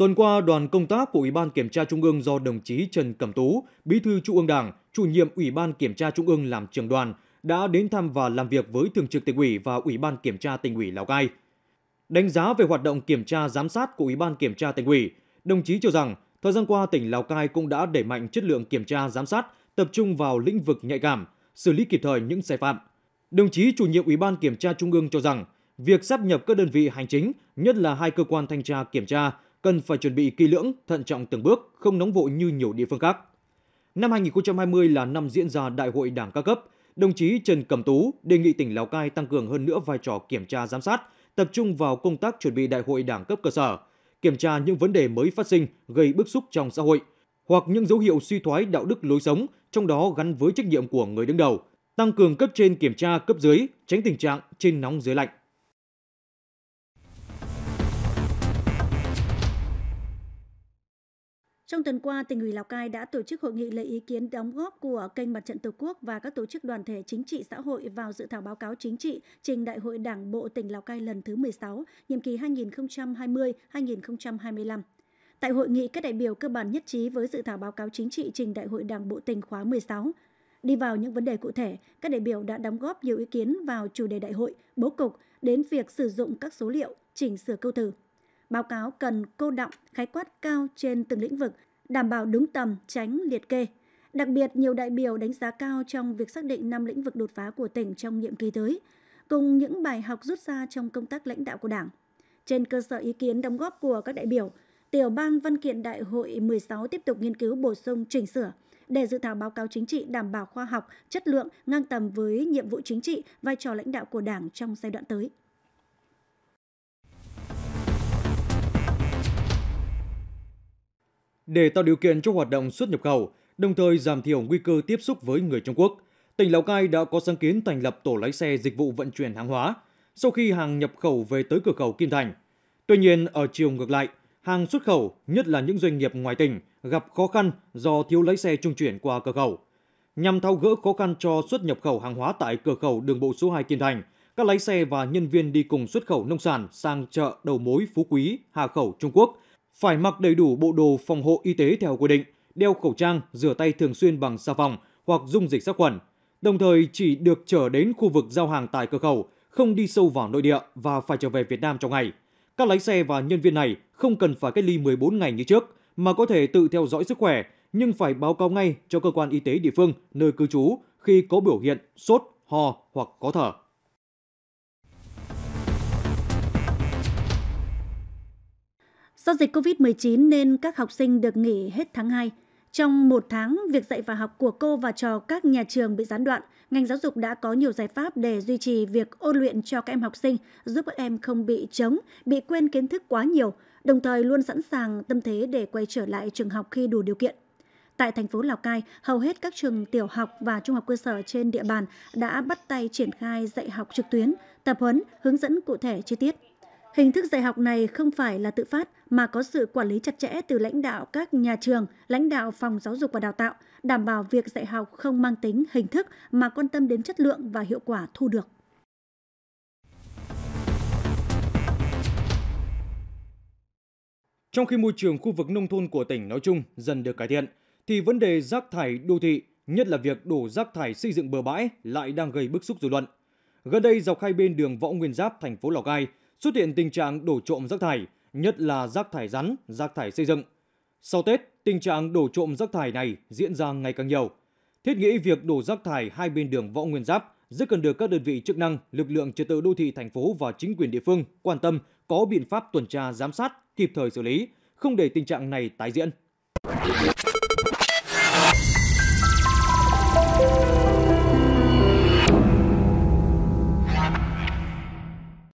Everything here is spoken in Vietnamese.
Tuần qua, đoàn công tác của Ủy ban Kiểm tra Trung ương do đồng chí Trần Cẩm Tú, Bí thư Trung ương Đảng, chủ nhiệm Ủy ban Kiểm tra Trung ương làm trưởng đoàn, đã đến thăm và làm việc với Thường trực tỉnh ủy và Ủy ban Kiểm tra tỉnh ủy Lào Cai. Đánh giá về hoạt động kiểm tra giám sát của Ủy ban Kiểm tra tỉnh ủy, đồng chí cho rằng thời gian qua tỉnh Lào Cai cũng đã đẩy mạnh chất lượng kiểm tra giám sát, tập trung vào lĩnh vực nhạy cảm, xử lý kịp thời những sai phạm. Đồng chí chủ nhiệm Ủy ban Kiểm tra Trung ương cho rằng, việc sắp nhập các đơn vị hành chính, nhất là hai cơ quan thanh tra kiểm tra, cần phải chuẩn bị kỹ lưỡng, thận trọng từng bước, không nóng vội như nhiều địa phương khác. Năm 2020 là năm diễn ra Đại hội Đảng các cấp. Đồng chí Trần Cẩm Tú đề nghị tỉnh Lào Cai tăng cường hơn nữa vai trò kiểm tra giám sát, tập trung vào công tác chuẩn bị Đại hội Đảng cấp cơ sở, kiểm tra những vấn đề mới phát sinh gây bức xúc trong xã hội hoặc những dấu hiệu suy thoái đạo đức lối sống, trong đó gắn với trách nhiệm của người đứng đầu, tăng cường cấp trên kiểm tra cấp dưới, tránh tình trạng trên nóng dưới lạnh. Trong tuần qua, tỉnh ủy Lào Cai đã tổ chức hội nghị lấy ý kiến đóng góp của kênh Mặt trận Tổ quốc và các tổ chức đoàn thể chính trị xã hội vào dự thảo báo cáo chính trị trình Đại hội Đảng bộ tỉnh Lào Cai lần thứ 16, nhiệm kỳ 2020-2025. Tại hội nghị, các đại biểu cơ bản nhất trí với dự thảo báo cáo chính trị trình Đại hội Đảng bộ tỉnh khóa 16. Đi vào những vấn đề cụ thể, các đại biểu đã đóng góp nhiều ý kiến vào chủ đề đại hội, bố cục, đến việc sử dụng các số liệu, chỉnh sửa câu từ. Báo cáo cần cô động, khái quát cao trên từng lĩnh vực, đảm bảo đúng tầm, tránh liệt kê. Đặc biệt, nhiều đại biểu đánh giá cao trong việc xác định 5 lĩnh vực đột phá của tỉnh trong nhiệm kỳ tới, cùng những bài học rút ra trong công tác lãnh đạo của Đảng. Trên cơ sở ý kiến đóng góp của các đại biểu, tiểu ban văn kiện đại hội 16 tiếp tục nghiên cứu bổ sung chỉnh sửa để dự thảo báo cáo chính trị đảm bảo khoa học, chất lượng, ngang tầm với nhiệm vụ chính trị, vai trò lãnh đạo của Đảng trong giai đoạn tới. để tạo điều kiện cho hoạt động xuất nhập khẩu, đồng thời giảm thiểu nguy cơ tiếp xúc với người Trung Quốc. Tỉnh Lào Cai đã có sáng kiến thành lập tổ lái xe dịch vụ vận chuyển hàng hóa sau khi hàng nhập khẩu về tới cửa khẩu Kim Thành. Tuy nhiên, ở chiều ngược lại, hàng xuất khẩu, nhất là những doanh nghiệp ngoài tỉnh, gặp khó khăn do thiếu lái xe trung chuyển qua cửa khẩu. Nhằm thao gỡ khó khăn cho xuất nhập khẩu hàng hóa tại cửa khẩu đường bộ số 2 Kim Thành, các lái xe và nhân viên đi cùng xuất khẩu nông sản sang chợ đầu mối Phú Quý, Hà Khẩu, Trung Quốc – phải mặc đầy đủ bộ đồ phòng hộ y tế theo quy định, đeo khẩu trang, rửa tay thường xuyên bằng xà phòng hoặc dung dịch sát khuẩn. Đồng thời chỉ được trở đến khu vực giao hàng tại cửa khẩu, không đi sâu vào nội địa và phải trở về Việt Nam trong ngày. Các lái xe và nhân viên này không cần phải cách ly 14 ngày như trước mà có thể tự theo dõi sức khỏe nhưng phải báo cáo ngay cho cơ quan y tế địa phương nơi cư trú khi có biểu hiện sốt, ho hoặc khó thở. Do dịch COVID-19 nên các học sinh được nghỉ hết tháng 2. Trong một tháng, việc dạy và học của cô và trò các nhà trường bị gián đoạn. Ngành giáo dục đã có nhiều giải pháp để duy trì việc ôn luyện cho các em học sinh, giúp các em không bị chống, bị quên kiến thức quá nhiều, đồng thời luôn sẵn sàng tâm thế để quay trở lại trường học khi đủ điều kiện. Tại thành phố Lào Cai, hầu hết các trường tiểu học và trung học cơ sở trên địa bàn đã bắt tay triển khai dạy học trực tuyến, tập huấn, hướng dẫn cụ thể chi tiết. Hình thức dạy học này không phải là tự phát mà có sự quản lý chặt chẽ từ lãnh đạo các nhà trường, lãnh đạo phòng giáo dục và đào tạo, đảm bảo việc dạy học không mang tính hình thức mà quan tâm đến chất lượng và hiệu quả thu được. Trong khi môi trường khu vực nông thôn của tỉnh nói chung dần được cải thiện, thì vấn đề rác thải đô thị, nhất là việc đổ rác thải xây dựng bờ bãi lại đang gây bức xúc dư luận. Gần đây dọc hai bên đường Võ Nguyên Giáp, thành phố Lào Cai – xuất hiện tình trạng đổ trộm rác thải, nhất là rác thải rắn, rác thải xây dựng. Sau Tết, tình trạng đổ trộm rác thải này diễn ra ngày càng nhiều. Thiết nghĩ việc đổ rác thải hai bên đường Võ Nguyên Giáp rất cần được các đơn vị chức năng, lực lượng trật tự đô thị thành phố và chính quyền địa phương quan tâm có biện pháp tuần tra giám sát, kịp thời xử lý, không để tình trạng này tái diễn.